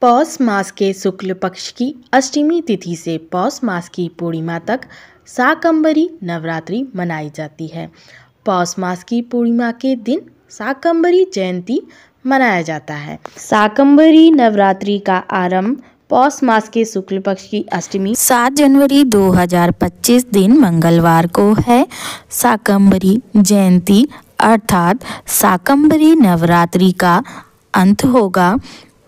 पौष मास के शुक्ल पक्ष की अष्टमी तिथि से पौष मास की पूर्णिमा तक साकंबरी नवरात्रि मनाई जाती है पौष मास की पूर्णिमा के दिन साकंबरी जयंती मनाया जाता है साकंबरी नवरात्रि का आरंभ पौष मास के शुक्ल पक्ष की अष्टमी 7 जनवरी 2025 दिन मंगलवार को है साकंबरी जयंती अर्थात साकंबरी नवरात्रि का अंत होगा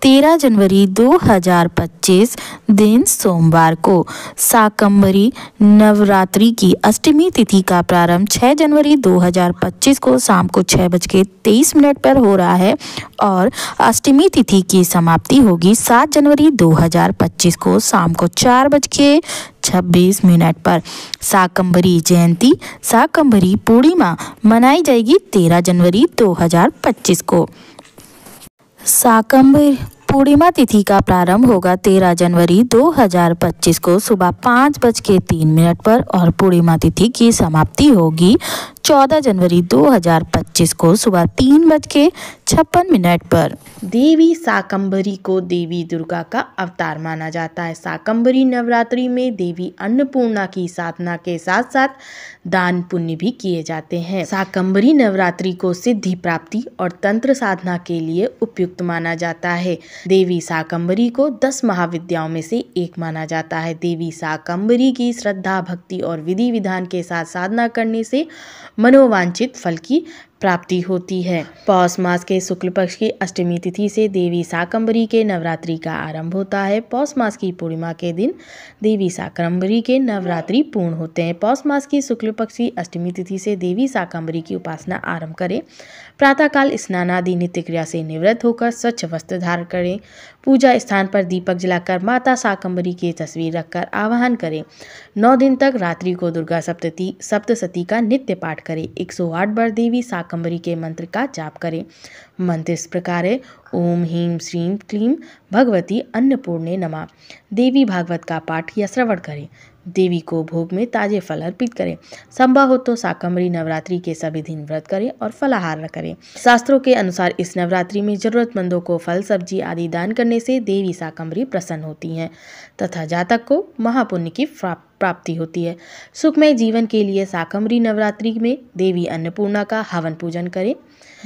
तेरह जनवरी 2025 दिन सोमवार को साकम्बरी नवरात्रि की अष्टमी तिथि का प्रारंभ 6 जनवरी 2025 को शाम को छः बज के तेईस मिनट पर हो रहा है और अष्टमी तिथि की समाप्ति होगी 7 जनवरी 2025 को शाम को चार बज के छब्बीस मिनट पर साकंबरी जयंती साकंबरी पूर्णिमा मनाई जाएगी 13 जनवरी 2025 को साकंबरी पूर्णिमा तिथि का प्रारंभ होगा 13 जनवरी 2025 को सुबह पाँच बज के तीन मिनट पर और पूर्णिमा तिथि की समाप्ति होगी 14 जनवरी 2025 को सुबह तीन बज के छप्पन मिनट पर देवी साकंबरी को देवी दुर्गा का अवतार माना जाता है साकंबरी नवरात्रि में देवी अन्नपूर्णा की साधना के साथ साथ दान पुण्य भी किए जाते हैं साकंबरी नवरात्रि को सिद्धि प्राप्ति और तंत्र साधना के लिए उपयुक्त माना जाता है देवी साकंबरी को दस महाविद्याओं में से एक माना जाता है देवी साकंबरी की श्रद्धा भक्ति और विधि विधान के साथ साधना करने से मनोवांछित फल की प्राप्ति होती है पौष मास के शुक्ल पक्ष की अष्टमी तिथि से देवी साकंबरी के नवरात्रि का आरंभ होता है पौष मास की पूर्णिमा के दिन देवी साकम्बरी के नवरात्रि पूर्ण होते हैं पौष मास की शुक्ल पक्ष की अष्टमी तिथि से देवी साकंबरी की उपासना आरंभ करें प्रातःकाल आदि नित्य क्रिया से निवृत्त होकर स्वच्छ वस्त्र धारण करें पूजा स्थान पर दीपक जलाकर माता साकम्बरी की तस्वीर रखकर आवाहन करें नौ दिन तक रात्रि को दुर्गा सप्तती सप्तशती का नित्य पाठ करें एक सौ आठ बार देवी शाक काकम्बरी के मंत्र का जाप करें मंत्र इस प्रकार है ओम ह्रीम श्रीम क्लीम भगवती अन्नपूर्णे नमा देवी भागवत का पाठ या श्रवण करें देवी को भोग में ताजे फल अर्पित करें संभव हो तो साकम्बरी नवरात्रि के सभी दिन व्रत करें और फलाहार न करें शास्त्रों के अनुसार इस नवरात्रि में जरूरतमंदों को फल सब्जी आदि दान करने से देवी साकम्बरी प्रसन्न होती हैं तथा जातक को महापुण्य की प्राप्ति प्राप्ति होती है सुखमय जीवन के लिए साकम्बरी नवरात्रि में देवी अन्नपूर्णा का हवन पूजन करें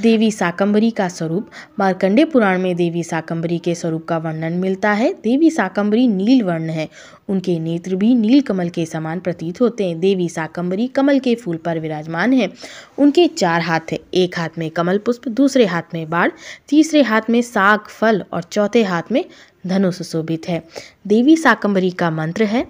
देवी साकम्बरी का स्वरूप मार्कंडे पुराण में देवी साकम्बरी के स्वरूप का वर्णन मिलता है देवी साकम्बरी नील वर्ण है उनके नेत्र भी नील कमल के समान प्रतीत होते हैं देवी साकम्बरी कमल के फूल पर विराजमान है उनके चार हाथ हैं एक हाथ में कमल पुष्प दूसरे हाथ में बाढ़ तीसरे हाथ में साग फल और चौथे हाथ में धनुष सुशोभित है देवी साकम्बरी का मंत्र है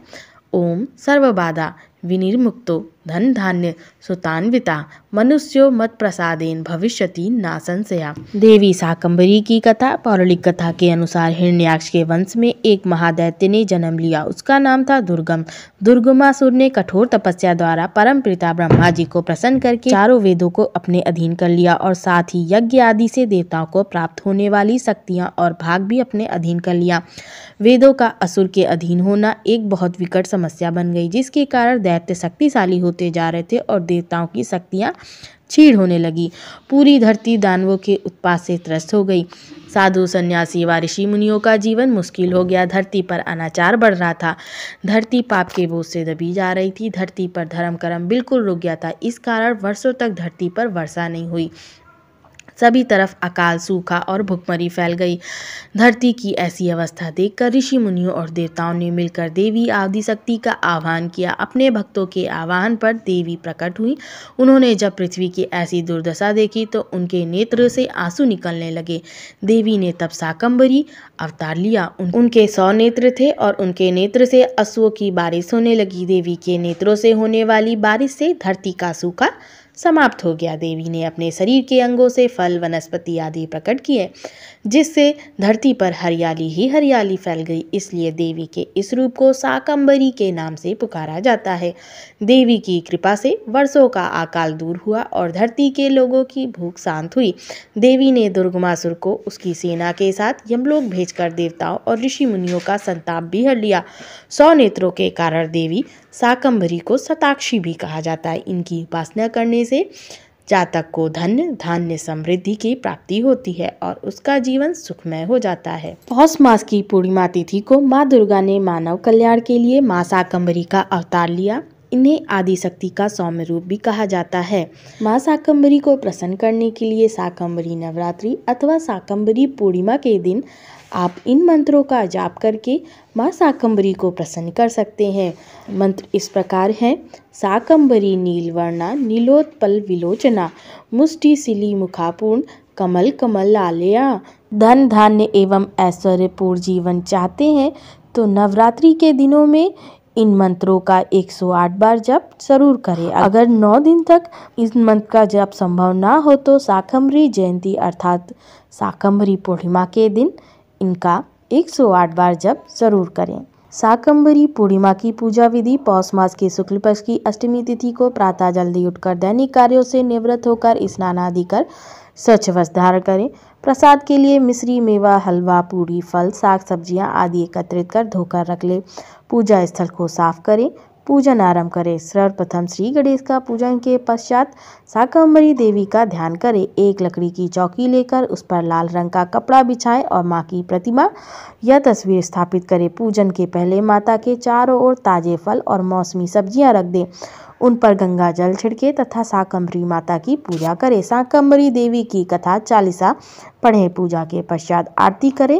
ओम सर्वबाधा विनिर्मुक्तो धान्य सुतान्विता मनुष्यो प्रसादेन भविष्य ना संशया देवी साकंबरी की कथा पौराणिक कथा के अनुसार हिरण्याक्ष के वंश में एक महादैत्य ने जन्म लिया उसका नाम था दुर्गम दुर्गमासुर ने कठोर तपस्या द्वारा परम पिता ब्रह्मा जी को प्रसन्न करके चारों वेदों को अपने अधीन कर लिया और साथ ही यज्ञ आदि से देवताओं को प्राप्त होने वाली शक्तियाँ और भाग भी अपने अधीन कर लिया वेदों का असुर के अधीन होना एक बहुत विकट समस्या बन गई जिसके कारण दैत्य शक्तिशाली होते जा रहे थे और देवताओं की शक्तियाँ छीड़ होने लगी पूरी धरती दानवों के उत्पाद से त्रस्त हो गई साधु सन्यासी व ऋषि मुनियों का जीवन मुश्किल हो गया धरती पर अनाचार बढ़ रहा था धरती पाप के बोझ से दबी जा रही थी धरती पर धर्म कर्म बिल्कुल रुक गया था इस कारण वर्षों तक धरती पर वर्षा नहीं हुई सभी तरफ अकाल सूखा और भुखमरी फैल गई धरती की ऐसी अवस्था देखकर ऋषि मुनियों और देवताओं ने मिलकर देवी आदि शक्ति का आह्वान किया अपने भक्तों के आह्वान पर देवी प्रकट हुई उन्होंने जब पृथ्वी की ऐसी दुर्दशा देखी तो उनके नेत्र से आंसू निकलने लगे देवी ने तब साकंबरी अवतार लिया उन, उनके सौ नेत्र थे और उनके नेत्र से अश्वों की बारिश होने लगी देवी के नेत्रों से होने वाली बारिश से धरती का सूखा समाप्त हो गया देवी ने अपने शरीर के अंगों से फल वनस्पति आदि प्रकट किए जिससे धरती पर हरियाली ही हरियाली फैल गई इसलिए देवी के इस रूप को साकंबरी के नाम से पुकारा जाता है देवी की कृपा से वर्षों का आकाल दूर हुआ और धरती के लोगों की भूख शांत हुई देवी ने दुर्गमासुर को उसकी सेना के साथ यमलोक भेजकर देवताओं और ऋषि मुनियों का संताप भी हर लिया सौ नेत्रों के कारण देवी साकंबरी को सताक्षी भी कहा जाता है इनकी उपासना करने से जातक को धन्य धान्य समृद्धि की प्राप्ति होती है और उसका जीवन सुखमय हो जाता है पौष मास की पूर्णिमा तिथि को माँ दुर्गा ने मानव कल्याण के लिए माँ साकम्बरी का अवतार लिया इन्हें आदि शक्ति का सौम्य रूप भी कहा जाता है माँ साकम्बरी को प्रसन्न करने के लिए शाकम्बरी नवरात्रि अथवा साकम्बरी पूर्णिमा के दिन आप इन मंत्रों का जाप करके माँ साकंबरी को प्रसन्न कर सकते हैं मंत्र इस प्रकार हैं साकंबरी नीलवर्णा नीलोत्पल विलोचना मुष्टि सिली मुखापूर्ण कमल कमल आलिया धन धान्य एवं ऐश्वर्यपूर्ण जीवन चाहते हैं तो नवरात्रि के दिनों में इन मंत्रों का 108 बार जप जरूर करें अगर 9 दिन तक इस मंत्र का जप संभव ना हो तो साकम्बरी जयंती अर्थात साकम्बरी पूर्णिमा के दिन इनका 108 बार जप जरूर करें साकंबरी पूर्णिमा की पूजा विधि पौष मास के शुक्ल पक्ष की अष्टमी तिथि को प्रातः जल्दी उठकर दैनिक कार्यों से निवृत्त होकर स्नान आदि कर स्वच्छ वस्त्र धारण करें प्रसाद के लिए मिश्री मेवा हलवा पूरी फल साग सब्जियां आदि एकत्रित कर धोकर रख लें पूजा स्थल को साफ करें पूजन आरंभ करें सर्वप्रथम श्री गणेश का पूजन के पश्चात शाकंभरी देवी का ध्यान करें एक लकड़ी की चौकी लेकर उस पर लाल रंग का कपड़ा बिछाएं और माँ की प्रतिमा या तस्वीर स्थापित करें पूजन के पहले माता के चारों ओर ताजे फल और मौसमी सब्जियाँ रख दें उन पर गंगा जल छिड़के तथा शाकंभरी माता की पूजा करें साकम्बरी देवी की कथा चालीसा पढ़ें पूजा के पश्चात आरती करें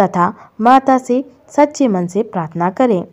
तथा माता से सच्चे मन से प्रार्थना करें